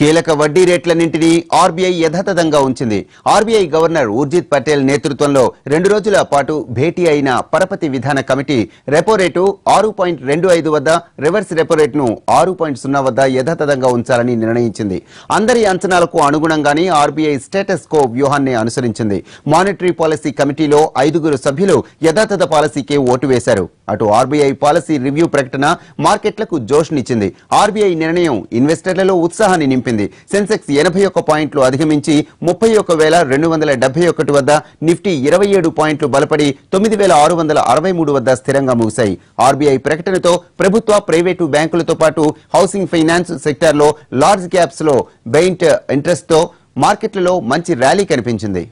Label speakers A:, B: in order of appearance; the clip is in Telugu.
A: కీలక వడ్డీ రేట్లన్నింటినీ ఆర్బీఐ యథాతథంగా ఉంచింది ఆర్బీఐ గవర్నర్ ఉర్జిత్ పటేల్ నేతృత్వంలో రెండు రోజుల పాటు భేటీ అయిన పరపతి విధాన కమిటీ రెపో రేటు ఆరు పాయింట్ రెండు ఐదు వద్ద రివర్స్ రెపో రేటును ఆరు పాయింట్ సున్నా వద్ద యథాతథంగా ఉంచాలని నిర్ణయించింది అందరి అంచనాలకు అనుగుణంగానే ఆర్బీఐ స్టేటస్ కో వ్యూహాన్ని అనుసరించింది మానిటరీ పాలసీ కమిటీలో ఐదుగురు సభ్యులు యథాతథ పాలసీకే ఓటు వేశారు అటు ఆర్బీఐ పాలసీ రివ్యూ ప్రకటన మార్కెట్లకు జోష్నిచ్చింది ఆర్బీఐ నిర్ణయం ఇన్వెస్టర్లలో ఉత్సాహాన్ని నింపింది చెప్పింది సెన్సెక్స్ ఎనభై ఒక్క పాయింట్లు అధిగమించి ముప్పై ఒక్క వేల రెండు వందల డెబ్బై ఒకటి వద్ద నిఫ్టీ ఇరవై ఏడు పాయింట్లు బలపడి తొమ్మిది వేల ఆరు వందల అరవై మూడు వద్ద స్థిరంగా ముగిశాయి ఆర్బీఐ ప్రకటనతో ప్రభుత్వ ప్రైవేటు బ్యాంకులతో పాటు హౌసింగ్ ఫైనాన్స్ సెక్టార్లో లార్జ్ క్యాప్స్లో బెయింట్ ఇంట్రెస్ట్తో మార్కెట్లలో మంచి ర్యాలీ కనిపించింది